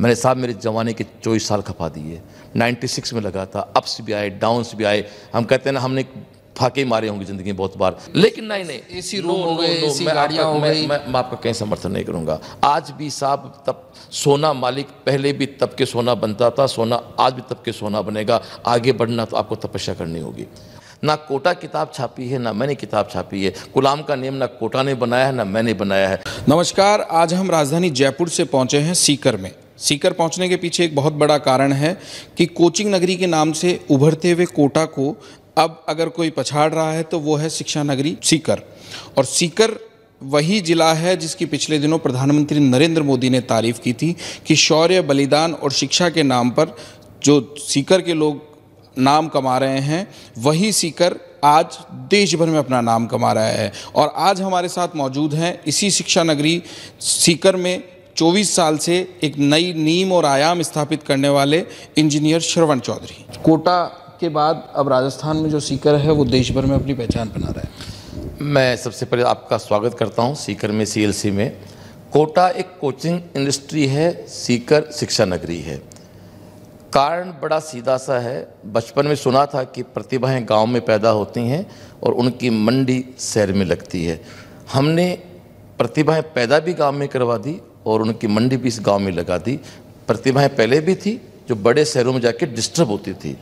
मैंने साहब मेरे जवानी के चौबीस साल खपा दिए 96 में लगा था अप्स भी आए डाउन भी आए हम कहते हैं ना हमने फाके मारे होंगे जिंदगी में बहुत बार लेकिन नहीं नहीं एसी हो गए एसी गाड़ियां हो गई मैं, मैं आपका कहीं समर्थन नहीं करूंगा आज भी साहब तब सोना मालिक पहले भी तब के सोना बनता था सोना आज भी तब के सोना बनेगा आगे बढ़ना तो आपको तपस्या करनी होगी ना कोटा किताब छापी है ना मैंने किताब छापी है गुलाम का नियम ना कोटा ने बनाया है ना मैंने बनाया है नमस्कार आज हम राजधानी जयपुर से पहुंचे हैं सीकर में सीकर पहुंचने के पीछे एक बहुत बड़ा कारण है कि कोचिंग नगरी के नाम से उभरते हुए कोटा को अब अगर कोई पछाड़ रहा है तो वो है शिक्षा नगरी सीकर और सीकर वही जिला है जिसकी पिछले दिनों प्रधानमंत्री नरेंद्र मोदी ने तारीफ की थी कि शौर्य बलिदान और शिक्षा के नाम पर जो सीकर के लोग नाम कमा रहे हैं वही सीकर आज देश भर में अपना नाम कमा रहा है और आज हमारे साथ मौजूद हैं इसी शिक्षा नगरी सीकर में 24 साल से एक नई नीम और आयाम स्थापित करने वाले इंजीनियर श्रवण चौधरी कोटा के बाद अब राजस्थान में जो सीकर है वो देश भर में अपनी पहचान बना रहा है मैं सबसे पहले आपका स्वागत करता हूँ सीकर में सी में कोटा एक कोचिंग इंडस्ट्री है सीकर शिक्षा नगरी है कारण बड़ा सीधा सा है बचपन में सुना था कि प्रतिभाएं गांव में पैदा होती हैं और उनकी मंडी शहर में लगती है हमने प्रतिभाएं पैदा भी गांव में करवा दी और उनकी मंडी भी इस गांव में लगा दी प्रतिभाएं पहले भी थी जो बड़े शहरों में जाके डिस्टर्ब होती थी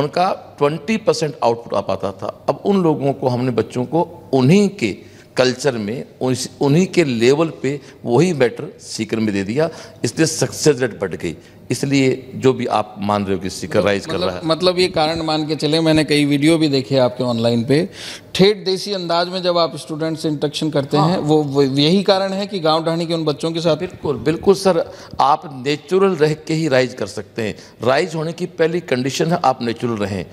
उनका 20 परसेंट आउटपुट आ पाता था अब उन लोगों को हमने बच्चों को उन्हीं के कल्चर में उन्हीं के लेवल पे वही मैटर सीकर में दे दिया इसलिए सक्सेस रेट बढ़ गई इसलिए जो भी आप मान रहे हो कि सीकर तो, राइज मतलब, कर रहा है मतलब, मतलब ये कारण मान के चले मैंने कई वीडियो भी देखे आपके ऑनलाइन पे ठेठ देसी अंदाज में जब आप स्टूडेंट से इंटरेक्शन करते हाँ। हैं वो, वो यही कारण है कि गांव ढाणी के उन बच्चों के साथ बिल्कुल बिल्कुल सर आप नेचुरल रह के ही राइज कर सकते हैं राइज होने की पहली कंडीशन है आप नेचुरल रहें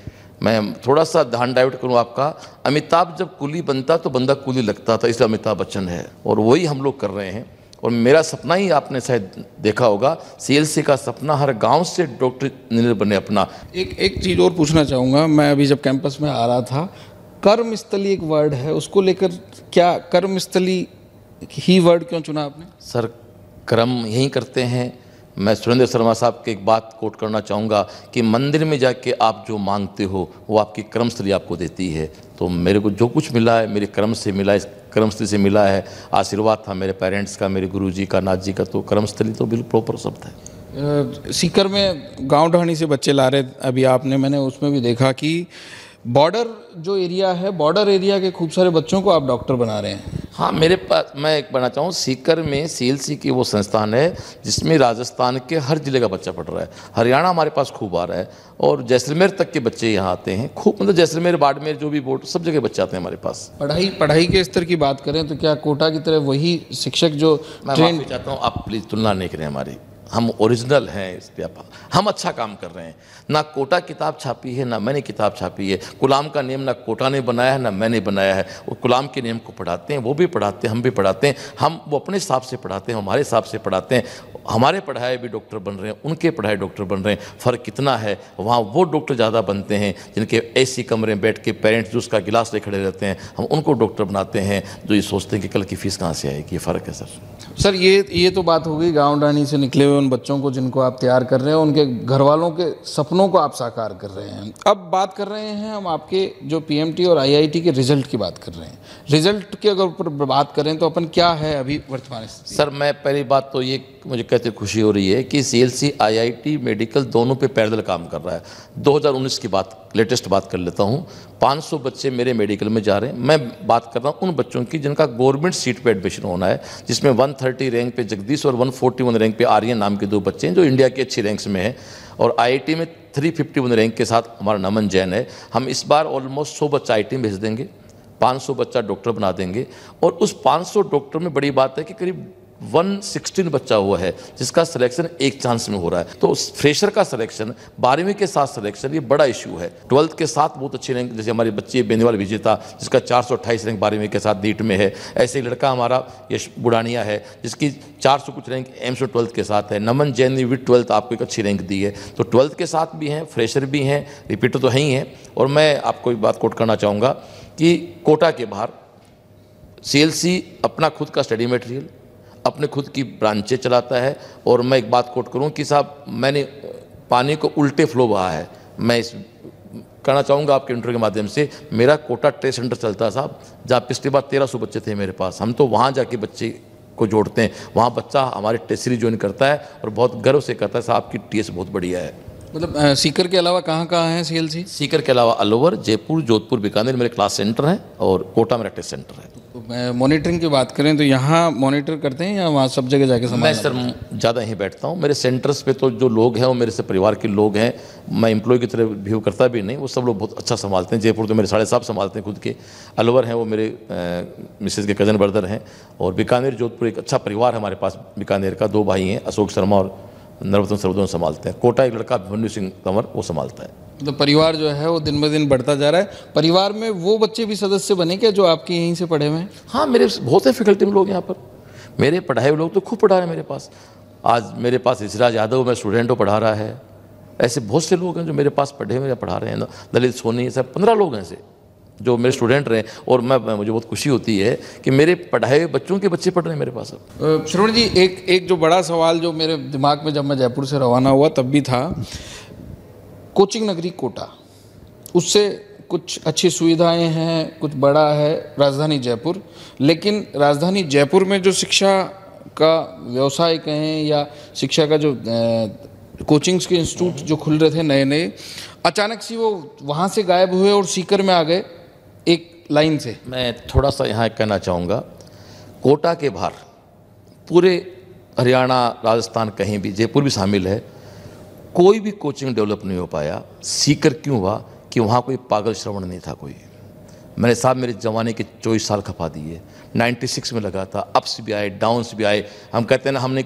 मैं थोड़ा सा ध्यान डाइवर्ट करूँ आपका अमिताभ जब कुली बनता तो बंदा कुली लगता था इसलिए अमिताभ बच्चन है और वही हम लोग कर रहे हैं और मेरा सपना ही आपने शायद देखा होगा सीएलसी का सपना हर गांव से डॉक्टर इंजीनियर बने अपना एक एक चीज़ और पूछना चाहूँगा मैं अभी जब कैंपस में आ रहा था कर्म स्थली एक वर्ड है उसको लेकर क्या कर्म स्थली ही वर्ड क्यों चुना आपने सर कर्म यही करते हैं मैं सुरेंद्र शर्मा साहब की एक बात कोट करना चाहूँगा कि मंदिर में जाके आप जो मांगते हो वो आपकी कर्मस्थली आपको देती है तो मेरे को जो कुछ मिला है मेरे कर्म से मिला इस कर्मस्थली से मिला है आशीर्वाद था मेरे पेरेंट्स का मेरे गुरु जी का नाथ जी का तो कर्मस्थली तो बिल्कुल प्रॉपर शब्द है सीकर में गांव ढाणी से बच्चे ला रहे अभी आपने मैंने उसमें भी देखा कि बॉर्डर जो एरिया है बॉर्डर एरिया के खूब सारे बच्चों को आप डॉक्टर बना रहे हैं हाँ मेरे पास मैं एक बना चाहूँ सीकर में सी की वो संस्थान है जिसमें राजस्थान के हर ज़िले का बच्चा पढ़ रहा है हरियाणा हमारे पास खूब आ रहा है और जैसलमेर तक के बच्चे यहाँ आते हैं खूब मतलब जैसलमेर बाड़मेर जो भी बोर्ड सब जगह बच्चे आते हैं हमारे पास पढ़ाई पढ़ाई के स्तर की बात करें तो क्या कोटा की तरह वही शिक्षक जो मैं चाहता हूँ आप प्लीज़ तुलना नहीं करें हमारी हम ओरिजिनल हैं इस व्यापार हम अच्छा काम कर रहे हैं ना कोटा किताब छापी है ना मैंने किताब छापी है गुलाम का नेम ना कोटा ने बनाया है ना मैंने बनाया है वो गुलाम के नेम को पढ़ाते हैं वो भी पढ़ाते हैं हम भी पढ़ाते हैं हम वो अपने हिसाब से पढ़ाते हैं हमारे हिसाब से पढ़ाते हैं हमारे पढ़ाए भी डॉक्टर बन रहे हैं उनके पढ़ाए डॉक्टर बन रहे हैं फ़र्क कितना है वहाँ वो डॉक्टर ज़्यादा बनते हैं जिनके ऐसी कमरे में बैठ के पेरेंट्स जूस का गिलास ले खड़े रहते हैं हम उनको डॉक्टर बनाते हैं जो तो ये सोचते हैं कि कल की फ़ीस कहाँ से आएगी ये फ़र्क है सर सर ये ये तो बात हो गई गाँव डानी से निकले हुए उन बच्चों को जिनको आप तैयार कर रहे हैं उनके घर वालों के सपनों को आप साकार कर रहे हैं अब बात कर रहे हैं हम आपके जो पीएमटी और आईआईटी के रिजल्ट की बात कर रहे हैं रिजल्ट के अगर ऊपर बात करें तो अपन क्या है अभी वर्तमान सर मैं पहली बात तो ये मुझे कहते खुशी हो रही है कि सी एल मेडिकल दोनों पे पैदल काम कर रहा है दो की बात लेटेस्ट बात कर लेता हूँ 500 बच्चे मेरे मेडिकल में जा रहे हैं मैं बात कर रहा हूँ उन बच्चों की जिनका गवर्नमेंट सीट पे एडमिशन होना है जिसमें 130 रैंक पे जगदीश और 141 रैंक पे आर्यन नाम के दो बच्चे हैं जो इंडिया के अच्छे रैंक्स में हैं और आई में 351 रैंक के साथ हमारा नमन जैन है हम इस बार ऑलमोस्ट सौ बच्चा आई में भेज देंगे पाँच बच्चा डॉक्टर बना देंगे और उस पाँच डॉक्टर में बड़ी बात है कि करीब वन सिक्सटीन बच्चा हुआ है जिसका सिलेक्शन एक चांस में हो रहा है तो फ्रेशर का सिलेक्शन बारहवीं के साथ सिलेक्शन ये बड़ा इशू है ट्वेल्थ के साथ बहुत अच्छी रैंक जैसे हमारी बच्ची बेनीवाल विजेता जिसका चार सौ अट्ठाईस रैंक बारहवीं के साथ नीट में है ऐसे ही लड़का हमारा यश बुढ़ानिया है जिसकी चार सौ कुछ रैंक एम्स ट्वेल्थ के साथ है नमन जैन ने भी ट्वेल्थ आपको एक अच्छी रैंक दी है तो ट्वेल्थ के साथ भी हैं फ्रेशर भी हैं रिपीटर तो है ही हैं और मैं आपको एक बात कोट करना चाहूँगा कि कोटा के बाहर सी अपना खुद का स्टडी मटेरियल अपने खुद की ब्रांचें चलाता है और मैं एक बात कोट करूं कि साहब मैंने पानी को उल्टे फ्लो बहा है मैं इस कहना चाहूँगा आपके इंटरव्यू के माध्यम से मेरा कोटा ट्रेस सेंटर चलता है साहब जहाँ पिछली बार तेरह सौ बच्चे थे मेरे पास हम तो वहाँ जाके बच्चे को जोड़ते हैं वहाँ बच्चा हमारे टेस्ट सीरीज ज्वाइन करता है और बहुत गर्व से करता है साहब की टी बहुत बढ़िया है मतलब सीकर के अलावा कहाँ कहाँ है सी सीकर के अलावा अलोवर जयपुर जोधपुर बीकानेर मेरे क्लास सेंटर हैं और कोटा मेरा टेस्ट सेंटर है मॉनिटरिंग की बात करें तो यहाँ मॉनिटर करते हैं या वहाँ सब जगह जाके मैं सर ज़्यादा यहीं बैठता हूँ मेरे सेंटर्स पे तो जो लोग हैं वो मेरे से परिवार के लोग हैं मैं इम्प्लॉय की तरह व्यू करता भी नहीं वो सब लोग बहुत अच्छा संभालते हैं जयपुर तो मेरे साढ़े साहब संभालते हैं खुद के अलवर हैं वो मेरे मिसेज के कज़न ब्रदर हैं और बीकानेर जोधपुर एक अच्छा परिवार है हमारे पास बीकानेर का दो भाई हैं अशोक शर्मा और नर्मदन सरवदन संभालते हैं कोटा एक लड़का अभिमन्यु सिंह कंवर वो संभालता है तो परिवार जो है वो दिन ब दिन बढ़ता जा रहा है परिवार में वो बच्चे भी सदस्य बने क्या जो आपके यहीं से पढ़े हुए हैं हाँ मेरे बहुत से फैकल्टी में लोग यहाँ पर मेरे पढ़ाए लोग तो खूब पढ़ा रहे हैं मेरे पास आज मेरे पास इसराज यादव मैं स्टूडेंट को पढ़ा रहा है ऐसे बहुत से लोग हैं जो मेरे पास पढ़े हुए पढ़ा रहे हैं दलित सोनी सब पंद्रह लोग हैं ऐसे जो मेरे स्टूडेंट रहे और मैं मुझे बहुत खुशी होती है कि मेरे पढ़ाए बच्चों के बच्चे पढ़ रहे हैं मेरे पास अब श्रवण जी एक एक जो बड़ा सवाल जो मेरे दिमाग में जब मैं जयपुर से रवाना हुआ तब भी था कोचिंग नगरी कोटा उससे कुछ अच्छी सुविधाएं हैं कुछ बड़ा है राजधानी जयपुर लेकिन राजधानी जयपुर में जो शिक्षा का व्यवसाय कहें या शिक्षा का जो कोचिंग्स के इंस्टीट्यूट जो खुल रहे थे नए नए अचानक से वो वहाँ से गायब हुए और सीकर में आ गए एक लाइन से मैं थोड़ा सा यहाँ कहना चाहूँगा कोटा के बाहर पूरे हरियाणा राजस्थान कहीं भी जयपुर भी शामिल है कोई भी कोचिंग डेवलप नहीं हो पाया सीकर क्यों हुआ कि वहाँ कोई पागल श्रवण नहीं था कोई मैंने साहब मेरे जवानी के चौबीस साल खपा दिए 96 में लगा था अप्स भी आए डाउन्स भी आए हम कहते हैं ना हमने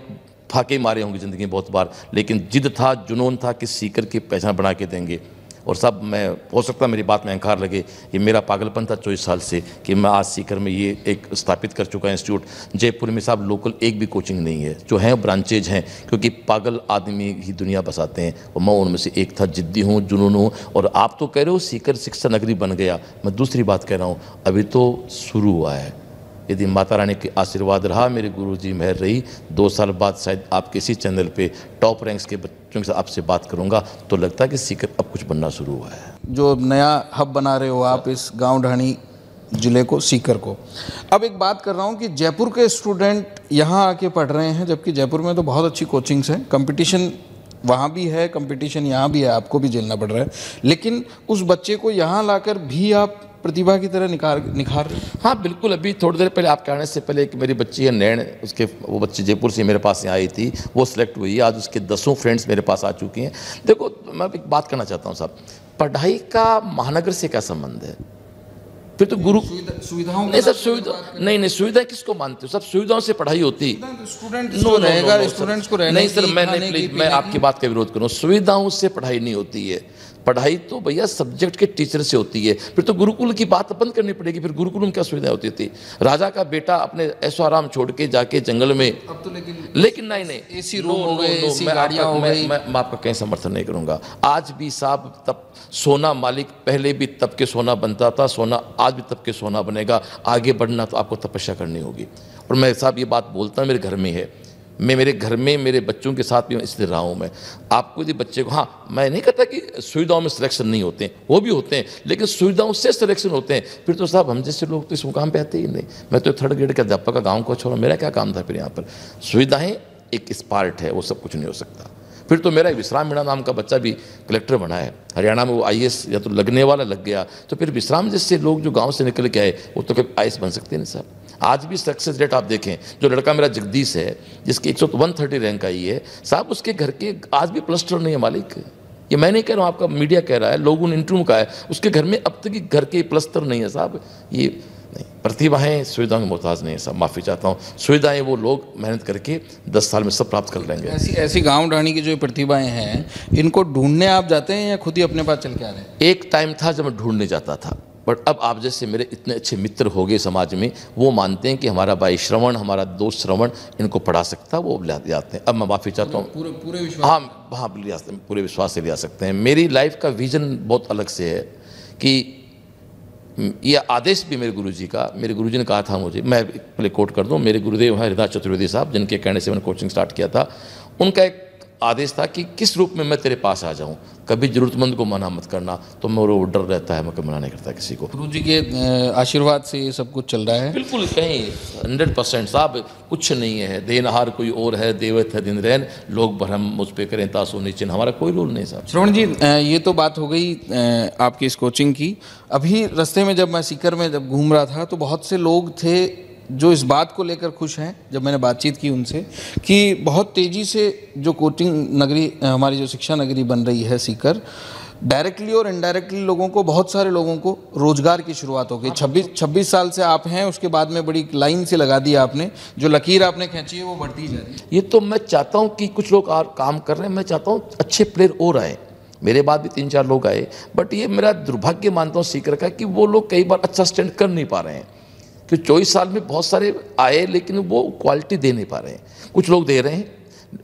फाके मारे होंगे ज़िंदगी में बहुत बार लेकिन जिद था जुनून था कि सीकर की पहचान बना के देंगे और सब मैं हो सकता मेरी बात में अहंकार लगे ये मेरा पागलपन था चौबीस साल से कि मैं आज सीकर में ये एक स्थापित कर चुका इंस्टीट्यूट जयपुर में साहब लोकल एक भी कोचिंग नहीं है जो हैं ब्रांचेज हैं क्योंकि पागल आदमी ही दुनिया बसाते हैं और मैं उनमें से एक था जिद्दी हूँ जुनून हूँ और आप तो कह रहे हो सीकर शिक्षा नगरी बन गया मैं दूसरी बात कह रहा हूँ अभी तो शुरू हुआ है यदि माता रानी के आशीर्वाद रहा मेरे गुरु जी मेहर रही दो साल बाद शायद आपके इसी चैनल पे टॉप रैंक्स के बच्चों के साथ आपसे बात करूंगा तो लगता है कि सीकर अब कुछ बनना शुरू हुआ है जो नया हब बना रहे हो आप इस गाँव ढाणी जिले को सीकर को अब एक बात कर रहा हूँ कि जयपुर के स्टूडेंट यहाँ आके पढ़ रहे हैं जबकि जयपुर में तो बहुत अच्छी कोचिंग्स हैं कंपटीशन वहाँ भी है कंपटीशन यहाँ भी है आपको भी झेलना पड़ रहा है लेकिन उस बच्चे को यहाँ लाकर भी आप प्रतिभा की तरह निखार निखार हाँ बिल्कुल अभी थोड़ी देर पहले आपके आने से पहले एक मेरी बच्ची है नैन उसके वो बच्चे जयपुर से मेरे पास यहाँ आई थी वो सिलेक्ट हुई आज उसके दसों फ्रेंड्स मेरे पास आ चुके हैं देखो मैं एक बात करना चाहता हूँ साहब पढ़ाई का महानगर से क्या संबंध है फिर तो गुरु सुविधाओं नहीं सब सुविधा नहीं नहीं सुविधा किसको मानते हो सब सुविधाओं से पढ़ाई होती स्टूडेंट नो तो रहेगा स्टूडेंट्स को नहीं सर मैं नहीं मैं आपकी बात का विरोध करूँ सुविधाओं से पढ़ाई नहीं होती है पढ़ाई तो भैया सब्जेक्ट के टीचर से होती है फिर तो गुरुकुल की बात बंद करनी पड़ेगी फिर गुरुकुल में क्या सुविधा होती थी राजा का बेटा अपने ऐसो आराम छोड़ के जाके जंगल में अब तो लेकिन लेकिन नहीं नहीं एसी रूम हो गए एसी गाड़ियां हो गई मैं आपका कहीं समर्थन नहीं करूंगा आज भी साहब तब सोना मालिक पहले भी तब के सोना बनता था सोना आज भी तब के सोना बनेगा आगे बढ़ना तो आपको तपस्या करनी होगी और मैं साहब ये बात बोलता मेरे घर में है मैं मेरे घर में मेरे बच्चों के साथ भी इसलिए रहा हूँ मैं आपको यदि बच्चे को हाँ मैं नहीं कहता कि सुविधाओं में सिलेक्शन नहीं होते हैं वो भी होते हैं लेकिन सुविधाओं से सिलेक्शन होते हैं फिर तो साहब हम जैसे लोग तो इस मुकाम पर आते ही नहीं मैं तो थर्ड ग्रेड के अध्यापक का गाँव को छोड़ा मेरा क्या काम था फिर यहाँ पर सुविधाएँ एक स्पार्ट है वो सब कुछ नहीं हो सकता फिर तो मेरा विश्राम मीणा नाम का बच्चा भी कलेक्टर बना है हरियाणा में वो आई या तो लगने वाला लग गया तो फिर विश्राम जैसे लोग जो गाँव से निकल के आए वो तो कभी आई बन सकते हैं साहब आज भी सक्सेस रेट आप देखें जो लड़का मेरा जगदीश है जिसकी एक सौ वन थर्टी रैंक आई है साहब उसके घर के आज भी प्लस्टर नहीं है मालिक ये मैं नहीं कह रहा हूँ आपका मीडिया कह रहा है लोगों ने इंटरव्यू कहा है उसके घर में अब तक घर के प्लस्तर नहीं है साहब ये नहीं प्रतिभाएं सुविधाओं के मोहताज नहीं सब माफ़ी चाहता हूँ सुविधाएं वो लोग मेहनत करके दस साल में सब प्राप्त कर लेंगे ऐसी ऐसी गांव डाणी की जो प्रतिभाएं हैं इनको ढूंढने आप जाते हैं या खुद ही अपने पास चल के आ रहे हैं एक टाइम था जब मैं ढूंढने जाता था बट अब आप जैसे मेरे इतने अच्छे मित्र हो गए समाज में वो मानते हैं कि हमारा भाई श्रवण हमारा दोस्त श्रवण इनको पढ़ा सकता वो ले जाते हैं अब मैं माफ़ी चाहता हूँ पूरे पूरे विश्वास हाँ हाँ ले पूरे विश्वास से ले आ सकते हैं मेरी लाइफ का विज़न बहुत अलग से है कि यह आदेश भी मेरे गुरुजी का मेरे गुरुजी ने कहा था मुझे मैं पहले कोट कर दूँ मेरे गुरुदेव हैं हृदय चतुर्वेदी साहब जिनके कहने से मैंने कोचिंग स्टार्ट किया था उनका एक आदेश था कि किस रूप में मैं तेरे पास आ जाऊं कभी ज़रूरतमंद को मना मत करना तो मेरे वो डर रहता है मैं कभी मना नहीं करता किसी को गुरु जी के आशीर्वाद से ये सब कुछ चल रहा है बिल्कुल कहीं हंड्रेड परसेंट साहब कुछ नहीं है देनहार कोई और है देवत है दिन रहन लोग भरम मुझ पर करें तासो चिन्ह हमारा कोई रोल नहीं साहब श्रवण जी ये तो बात हो गई आपकी इस कोचिंग की अभी रस्ते में जब मैं सीकर में जब घूम रहा था तो बहुत से लोग थे जो इस बात को लेकर खुश हैं जब मैंने बातचीत की उनसे कि बहुत तेज़ी से जो कोचिंग नगरी हमारी जो शिक्षा नगरी बन रही है सीकर डायरेक्टली और इनडायरेक्टली लोगों को बहुत सारे लोगों को रोजगार की शुरुआत हो गई छब्बीस छब्बीस साल से आप हैं उसके बाद में बड़ी लाइन से लगा दी आपने जो लकीर आपने खींची है वो बढ़ती जा रही है ये तो मैं चाहता हूँ कि कुछ लोग और काम कर रहे हैं मैं चाहता हूँ अच्छे प्लेयर और आए मेरे बाद भी तीन चार लोग आए बट ये मेरा दुर्भाग्य मानता हूँ सीकर का कि वो लोग कई बार अच्छा स्टैंड कर नहीं पा रहे हैं कि चौबीस साल में बहुत सारे आए लेकिन वो क्वालिटी दे नहीं पा रहे हैं कुछ लोग दे रहे हैं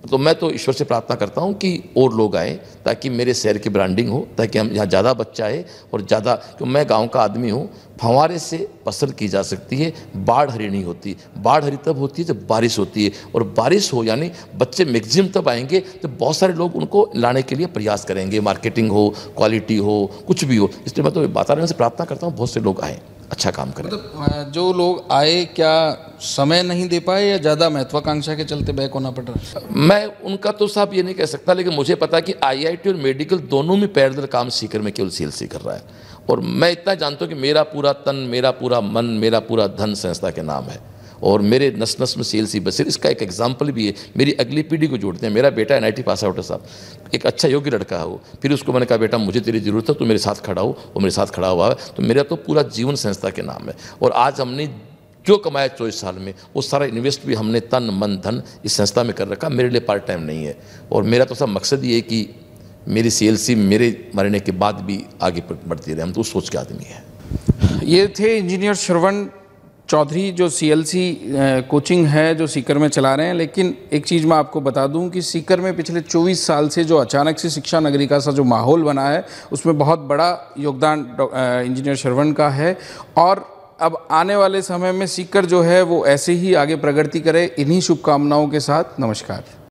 तो मैं तो ईश्वर से प्रार्थना करता हूँ कि और लोग आए ताकि मेरे शहर की ब्रांडिंग हो ताकि हम यहाँ ज़्यादा बच्चा आए और ज़्यादा क्यों मैं गांव का आदमी हूँ फंवारे से फसल की जा सकती है बाढ़ हरी नहीं होती बाढ़ हरी तब होती है जब बारिश होती है और बारिश हो यानी बच्चे मैगजिम तब आएंगे तो बहुत सारे लोग उनको लाने के लिए प्रयास करेंगे मार्केटिंग हो क्वालिटी हो कुछ भी हो इसलिए मैं तो वातावरण से प्रार्थना करता हूँ बहुत से लोग आएँ अच्छा काम करें मतलब जो लोग आए क्या समय नहीं दे पाए या ज़्यादा महत्वाकांक्षा के चलते बैक होना पड़ रहा मैं उनका तो साहब ये नहीं कह सकता लेकिन मुझे पता कि आईआईटी और मेडिकल दोनों में पैरदल काम सीकर में केवल सी कर रहा है और मैं इतना जानता हूँ कि मेरा पूरा तन मेरा पूरा मन मेरा पूरा धन संस्था के नाम है और मेरे नस नस में सील सी बसर इसका एक एग्जाम्पल भी है मेरी अगली पीढ़ी को जोड़ते हैं मेरा बेटा एन आई पास आउट है साहब एक अच्छा योग्य लड़का है वो फिर उसको मैंने कहा बेटा मुझे तेरी ज़रूरत है तो मेरे साथ खड़ा हो और मेरे साथ खड़ा हुआ है तो मेरा तो पूरा जीवन संस्था के नाम है और आज हमने जो कमाया चौबीस साल में वो सारा इन्वेस्ट भी हमने तन मन धन इस संस्था में कर रखा मेरे लिए पार्ट टाइम नहीं है और मेरा तो सब मकसद ये है कि मेरी सी मेरे मरने के बाद भी आगे बढ़ती रहे हम तो सोच के आदमी है ये थे इंजीनियर श्रवण चौधरी जो सीएलसी कोचिंग है जो सीकर में चला रहे हैं लेकिन एक चीज़ मैं आपको बता दूं कि सीकर में पिछले 24 साल से जो अचानक से शिक्षा नगरी का सा जो माहौल बना है उसमें बहुत बड़ा योगदान इंजीनियर श्रवण का है और अब आने वाले समय में सीकर जो है वो ऐसे ही आगे प्रगति करे इन्हीं शुभकामनाओं के साथ नमस्कार